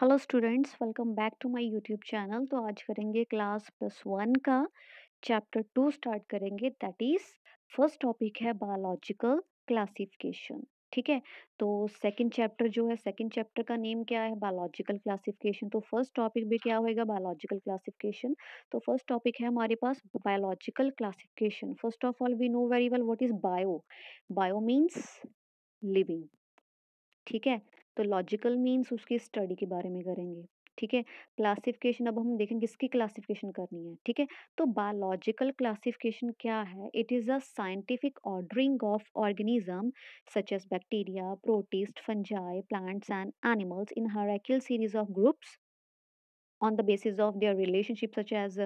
Hello students welcome back to my YouTube channel तो आज करेंगे क्लास प्लस वन का चैप्टर टू स्टार्ट करेंगे दैट इज़ फर्स्ट टॉपिक है बायोलॉजिकल क्लासिफिकेशन ठीक है तो सेकंड चैप्टर जो है सेकंड चैप्टर का नेम क्या है बायोलॉजिकल क्लासिफिकेशन तो फर्स्ट टॉपिक भी क्या होएगा बायोलॉजिकल क्लासिफिकेशन तो फर्स्ट टॉपिक है हमारे पास biological classification first of all we know very well what is bio bio means living ठीक है तो लॉजिकल मीन्स उसकी स्टडी के बारे में करेंगे ठीक है क्लासिफिकेशन अब हम देखेंगे किसकी क्लासिफिकेशन करनी है ठीक है तो बायोलॉजिकल क्लासिफिकेशन क्या है it is a scientific ordering of organism such as bacteria protist fungi plants and animals in hierarchical series of groups on the basis of their relationship such as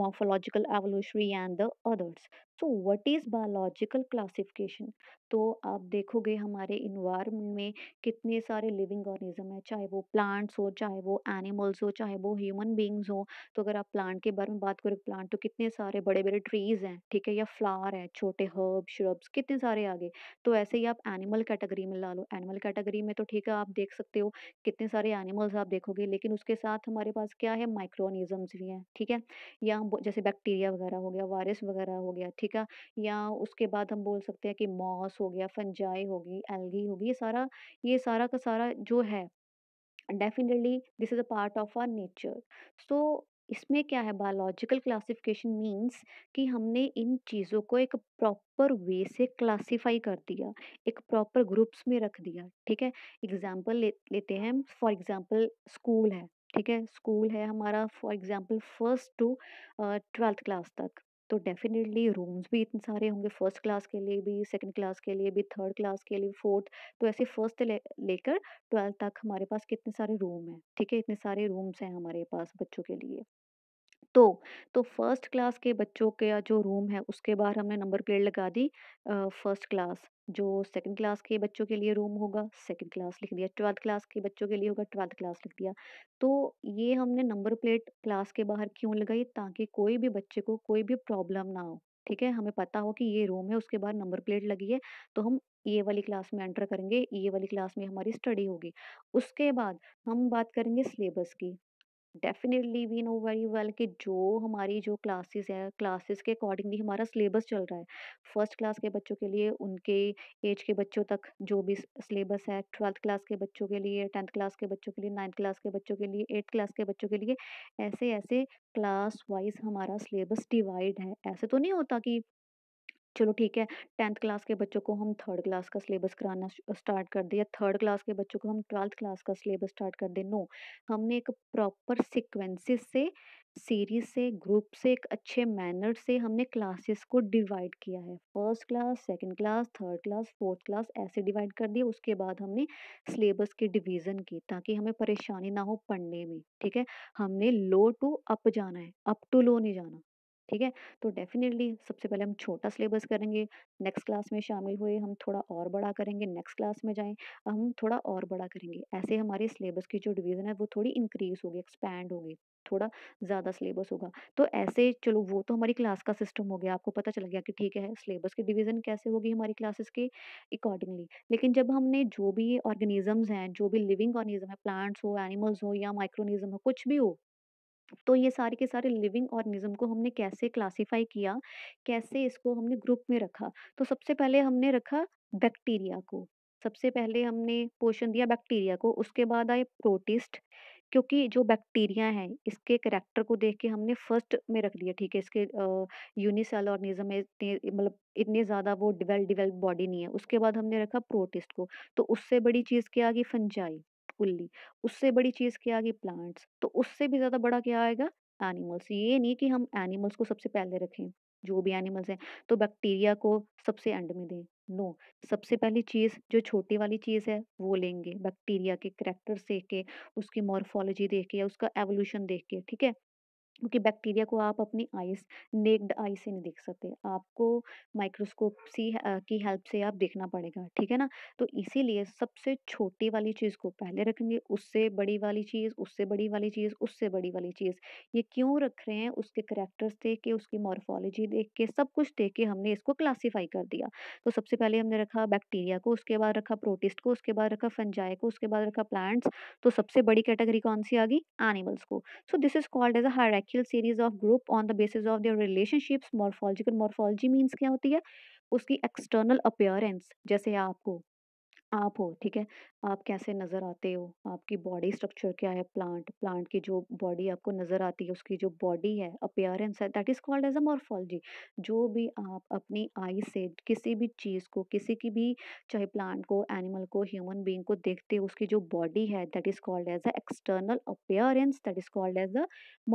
morphological evolutionary and the others so what is biological classification तो आप देखोगे हमारे environment में कितने सारे living organism हैं चाहे वो प्लांट्स हो चाहे वो एनिमल्स हो चाहे वो ह्यूमन बींग्स हो तो अगर आप प्लांट के बारे में बात करो प्लांट तो कितने सारे बड़े बड़े ट्रीज़ हैं ठीक है या फ्लावर है छोटे हर्ब श्रब्स कितने सारे आगे तो ऐसे ही आप एनिमल कैटेगरी में ला लो एनिमल कैटेगरी में तो ठीक है आप देख सकते हो कितने सारे एनिमल्स आप देखोगे लेकिन उसके साथ हमारे पास क्या है माइक्रोनिज़म्स भी हैं ठीक है या जैसे बैक्टीरिया वगैरह हो गया वायरस वगैरह हो गया ठीक ठीक है या उसके बाद हम बोल सकते हैं कि मॉस हो गया फंजाई होगी एलगी होगी ये सारा ये सारा का सारा जो है definitely this is a part of our nature so इसमें क्या है बायोलॉजिकल क्लासिफिकेशन मींस कि हमने इन चीज़ों को एक प्रॉपर वे से क्लासिफाई कर दिया एक प्रॉपर ग्रुप्स में रख दिया ठीक है एग्जांपल ले, लेते हैं फॉर एग्जांपल स्कूल है ठीक है स्कूल है हमारा for example first to twelfth class तक तो डेफिनेटली रूम्स भी इतने सारे होंगे फर्स्ट क्लास के लिए भी सेकंड क्लास के लिए भी थर्ड क्लास के लिए फोर्थ तो ऐसे फर्स्ट से ले, लेकर ट्वेल्थ तक हमारे पास कितने सारे रूम हैं ठीक है इतने सारे रूम्स हैं हमारे पास बच्चों के लिए तो तो फर्स्ट क्लास के बच्चों का जो रूम है उसके बाहर हमने नंबर प्लेट लगा दी फर्स्ट क्लास जो सेकंड क्लास के बच्चों के लिए रूम होगा सेकंड क्लास लिख दिया ट्वेल्थ क्लास के बच्चों के लिए होगा ट्वेल्थ क्लास लिख दिया तो ये हमने नंबर प्लेट क्लास के बाहर क्यों लगाई ताकि कोई भी बच्चे को कोई भी प्रॉब्लम ना हो ठीक है हमें पता हो कि ये रूम है उसके बाहर नंबर प्लेट लगी है तो हम ये वाली क्लास में एंटर करेंगे ये वाली क्लास में हमारी स्टडी होगी उसके बाद हम बात करेंगे सिलेबस की definitely we know very well कि जो हमारी जो क्लासेस है क्लासेस के अकॉर्डिंगली हमारा सिलेबस चल रहा है फर्स्ट क्लास के बच्चों के लिए उनके एज के बच्चों तक जो भी सिलेबस है ट्वेल्थ क्लास के बच्चों के लिए टेंथ क्लास के बच्चों के लिए नाइन्थ क्लास के बच्चों के लिए एट्थ क्लास के बच्चों के लिए ऐसे ऐसे क्लास वाइज हमारा सिलेबस डिवाइड है ऐसे तो नहीं होता कि चलो ठीक है टेंथ क्लास के बच्चों को हम थर्ड क्लास का सिलेबस कराना स्टार्ट कर दें या थर्ड क्लास के बच्चों को हम ट्वेल्थ क्लास का सिलेबस स्टार्ट कर दें नो हमने एक प्रॉपर सिक्वेंसेस से सीरीज से ग्रुप से एक अच्छे मैनर से हमने क्लासेस को डिवाइड किया है first class second class third class fourth class ऐसे डिवाइड कर दिया उसके बाद हमने सिलेबस की डिवीज़न की ताकि हमें परेशानी ना हो पढ़ने में ठीक है हमने लो टू अप जाना है अप टू लो नहीं जाना ठीक है तो डेफिनेटली सबसे पहले हम छोटा सिलेबस करेंगे नेक्स्ट क्लास में शामिल हुए हम थोड़ा और बड़ा करेंगे नेक्स्ट क्लास में जाएँ हम थोड़ा और बड़ा करेंगे ऐसे हमारे सिलेबस की जो डिवीज़न है वो थोड़ी इंक्रीज़ होगी एक्सपैंड होगी थोड़ा ज़्यादा सिलेबस होगा तो ऐसे चलो वो तो हमारी क्लास का सिस्टम हो गया आपको पता चल गया कि ठीक है सिलेबस की डिवीज़न कैसे होगी हमारी क्लासेस के अकॉर्डिंगली लेकिन जब हमने जो भी ऑर्गेनिजम्स हैं जो भी लिविंग ऑर्गेनिज्म है प्लांट्स हो एनिमल्स हो या माइक्रोनिज्म हो कुछ भी हो तो ये सारे के सारे लिविंग ऑर्गेनिज्म को हमने कैसे क्लासिफाई किया कैसे इसको हमने ग्रुप में रखा तो सबसे पहले हमने रखा बैक्टीरिया को सबसे पहले हमने पोषण दिया बैक्टीरिया को उसके बाद आए प्रोटिस्ट क्योंकि जो बैक्टीरिया है इसके करेक्टर को देख के हमने फर्स्ट में रख दिया ठीक है इसके यूनिसेल ऑर्गेनिज्म है इतने मतलब इतने ज़्यादा वो डिवेल डिवेल्प बॉडी नहीं है उसके बाद हमने रखा प्रोटिस्ट को तो उससे बड़ी चीज़ क्या आ गई फंजाई फुल्ली उससे बड़ी चीज़ क्या आ गई प्लांट्स तो उससे भी ज़्यादा बड़ा क्या आएगा एनिमल्स ये नहीं कि हम एनिमल्स को सबसे पहले रखें जो भी एनिमल्स हैं तो बैक्टीरिया को सबसे एंड में दें नो सबसे पहली चीज़ जो छोटी वाली चीज़ है वो लेंगे बैक्टीरिया के करेक्टर्स देख के उसकी मॉर्फोलॉजी देख के या उसका एवोल्यूशन देख के ठीक है क्योंकि बैक्टीरिया को आप अपनी आईस नेक्ड आई से नहीं देख सकते आपको माइक्रोस्कोप सी की हेल्प से आप देखना पड़ेगा ठीक है ना तो इसीलिए सबसे छोटी वाली चीज़ को पहले रखेंगे उससे बड़ी वाली चीज़ उससे बड़ी वाली चीज़ उससे बड़ी वाली चीज़ ये क्यों रख रहे हैं उसके करेक्टर्स देख के उसकी मॉर्फोलॉजी देख के सब कुछ देख के हमने इसको क्लासीफाई कर दिया तो सबसे पहले हमने रखा बैक्टीरिया को उसके बाद रखा प्रोटिस्ट को उसके बाद रखा फंजाई को उसके बाद रखा प्लांट्स तो सबसे बड़ी कैटेगरी कौन सी आ गई एनिमल्स को so this is called as a higher hierarchical series of group on the basis of their relationships morphological morphology means क्या होती है उसकी एक्सटर्नल अपेयरेंस जैसे आपको आप हो, ठीक है? आप कैसे नज़र आते हो, आपकी बॉडी स्ट्रक्चर क्या है प्लांट प्लांट की जो बॉडी आपको नज़र आती है, उसकी जो बॉडी है, अपेयरेंस है, that is called as a morphology. जो भी आप अपनी आई से किसी भी चीज़ को, किसी की भी चाहे प्लांट को, एनिमल को, ह्यूमन बींग को देखते हो, उसकी जो बॉडी है, that is called as a external appearance that is called as a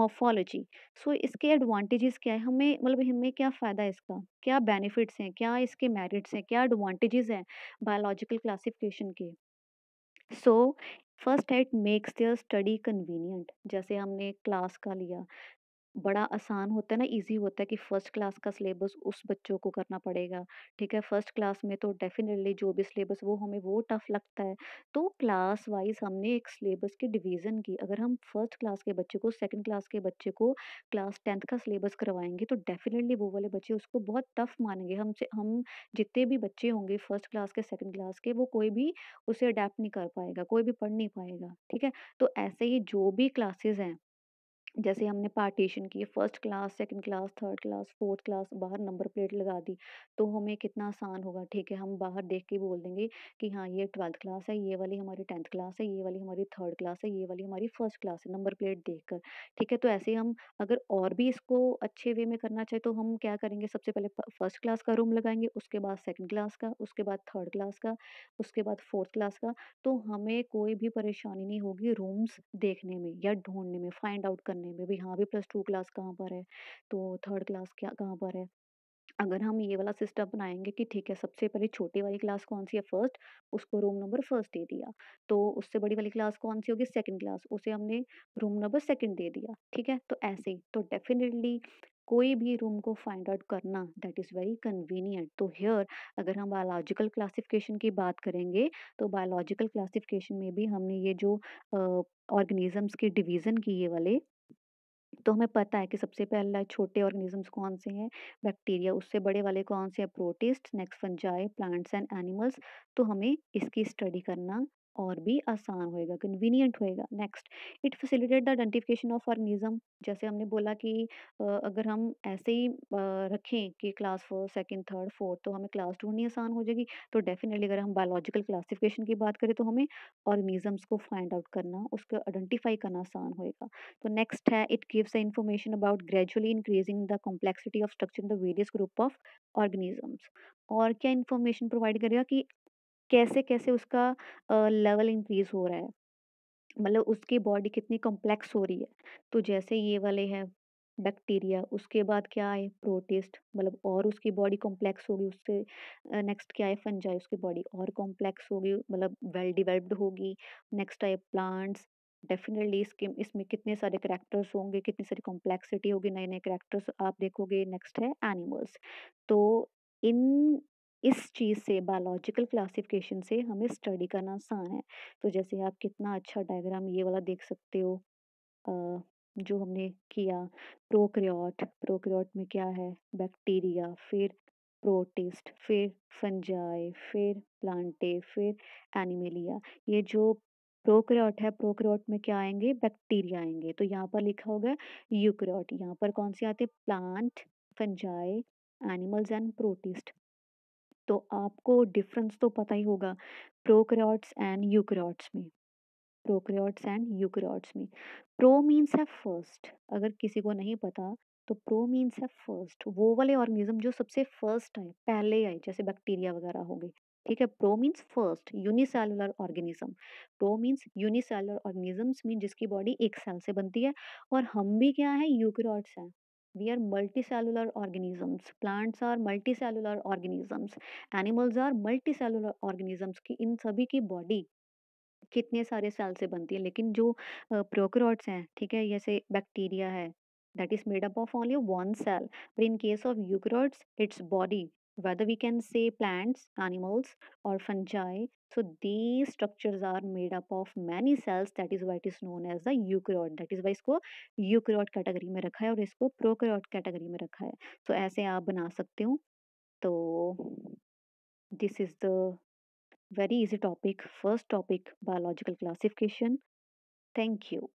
morphology. So इसके एडवांटेजेस क्या है? हमें मतलब हमें क्या फ़ायदा है इसका? क्या बेनिफिट्स हैं क्या इसके मेरिट्स हैं क्या एडवांटेजेस हैं बायोलॉजिकल क्लासिफिकेशन के सो फर्स्ट है it makes their study convenient जैसे हमने क्लास का लिया बड़ा आसान होता है ना इजी होता है कि फर्स्ट क्लास का सिलेबस उस बच्चों को करना पड़ेगा ठीक है फर्स्ट क्लास में तो डेफिनेटली जो भी सिलेबस वो हमें वो टफ लगता है तो क्लास वाइज हमने एक सिलेबस की डिवीजन की अगर हम फर्स्ट क्लास के बच्चे को सेकंड क्लास के बच्चे को क्लास टेंथ का सिलेबस करवाएंगे तो डेफिनेटली वो वाले बच्चे उसको बहुत टफ मानेंगे हमसे हम जितने भी बच्चे होंगे फर्स्ट क्लास के सेकेंड क्लास के वो कोई भी उसे अडेप्ट नहीं कर पाएगा कोई भी पढ़ नहीं पाएगा ठीक है तो ऐसे ही जो भी क्लासेज हैं जैसे हमने पार्टीशन की first class second class third class fourth class बाहर नंबर प्लेट लगा दी तो हमें कितना आसान होगा ठीक है हम बाहर देख के बोल देंगे कि हाँ ये ट्वेल्थ क्लास है ये वाली हमारी टेंथ क्लास है ये वाली हमारी थर्ड क्लास है ये वाली हमारी फर्स्ट क्लास है नंबर प्लेट देख कर ठीक है तो ऐसे हम अगर और भी इसको अच्छे वे में करना चाहे तो हम क्या करेंगे सबसे पहले फर्स्ट क्लास का रूम लगाएंगे उसके बाद सेकेंड क्लास का उसके बाद थर्ड क्लास का उसके बाद फोर्थ क्लास का तो हमें कोई भी परेशानी नहीं होगी रूम्स देखने में या ढूंढने में फाइंड आउट करने करने में भी हाँ भी प्लस टू क्लास कहाँ पर है तो थर्ड क्लास क्या कहाँ पर है अगर हम ये वाला सिस्टम बनाएंगे कि ठीक है सबसे पहले छोटी वाली क्लास कौन सी है फर्स्ट उसको रूम नंबर फर्स्ट दे दिया तो उससे बड़ी वाली क्लास कौन सी होगी सेकंड क्लास उसे हमने रूम नंबर सेकंड दे दिया ठीक है तो ऐसे ही तो डेफिनेटली कोई भी रूम को फाइंड आउट करना दैट इज़ वेरी कन्वीनियंट तो हेयर अगर हम बायोलॉजिकल क्लासिफिकेशन की बात करेंगे तो बायोलॉजिकल क्लासिफिकेशन में भी हमने ये जो ऑर्गेनिजम्स के डिवीज़न किए वाले तो हमें पता है कि सबसे पहला छोटे ऑर्गेनिजम्स कौन से हैं बैक्टीरिया उससे बड़े वाले कौन से हैं protist next fungi plants and animals तो हमें इसकी स्टडी करना और भी आसान होएगा कन्वीनियंट होएगा next it facilitate the identification of organism जैसे हमने बोला कि अगर हम ऐसे ही रखें कि class first second third fourth तो हमें क्लास ढूंढनी आसान हो जाएगी तो डेफिनेटली अगर हम बायोलॉजिकल क्लासिफिकेशन की बात करें तो हमें ऑर्गेनिजम्स को फाइंड आउट करना उसको आइडेंटिफाई करना आसान होएगा तो नेक्स्ट है it gives a information about gradually increasing the complexity of structure in the various group of organisms और क्या इन्फॉर्मेशन प्रोवाइड करेगा कि कैसे-कैसे उसका लेवल इंक्रीज़ हो रहा है। मतलब उसकी बॉडी कितनी कॉम्प्लेक्स हो रही है। तो जैसे ये वाले हैं बैक्टीरिया, उसके बाद क्या आए प्रोटिस्ट मतलब और उसकी बॉडी कॉम्प्लेक्स होगी उससे नेक्स्ट क्या है फंजाई उसकी बॉडी और कॉम्प्लेक्स होगी मतलब वेल डिवेलप्ड होगी। नेक्स्ट आए प्लांट्स, डेफिनेटली इसके इसमें कितने सारे करैक्टर्स होंगे, कितनी सारी कॉम्प्लेक्सिटी होगी, नए-नए करैक्टर्स आप देखोगे। नेक्स्ट है एनिमल्स। तो इन इस चीज़ से बायोलॉजिकल क्लासिफिकेशन से हमें स्टडी करना आसान है तो जैसे आप कितना अच्छा डायग्राम ये वाला देख सकते हो जो हमने किया प्रोक्रियाट प्रोक्रियोट में क्या है बैक्टीरिया फिर प्रोटिस्ट फिर फंजाए फिर प्लांटे फिर एनिमेलिया ये जो प्रोकैरियोट है प्रोकैरियोट में क्या आएंगे बैक्टीरिया आएंगे तो यहाँ पर लिखा होगा यूकैरियोट यहाँ पर कौन से आते हैं plant fungi animals and protist तो आपको डिफरेंस तो पता ही होगा प्रोक्रियोट्स एंड यूक्रियोट्स में प्रोक्रियोट्स एंड यूक्रियोट्स में प्रो मीन्स है फर्स्ट अगर किसी को नहीं पता तो प्रो मीन्स है फर्स्ट वो वाले ऑर्गेनिज्म जो सबसे फर्स्ट आए पहले आए जैसे बैक्टीरिया वगैरह हो गए ठीक है pro means first unicellular organism pro means unicellular organisms mean जिसकी बॉडी एक सेल से बनती है और हम भी क्या है यूक्रियोट्स हैं we are multicellular organisms plants are multicellular organisms animals are multicellular organisms की इन सभी की बॉडी कितने सारे सेल से बनती है लेकिन जो prokaryotes hain theek hai jaise bacteria hai that is made up of only one cell but in case of eukaryotes its body whether we can say plants, animals, or fungi. So these structures are made up of many cells. That is why it is known as the eukaryote. That is why isko eukaryote category mein rakha hai aur isko prokaryote category mein rakha hai So aise aap bana sakte ho to this is the very easy topic. First topic biological classification. Thank you.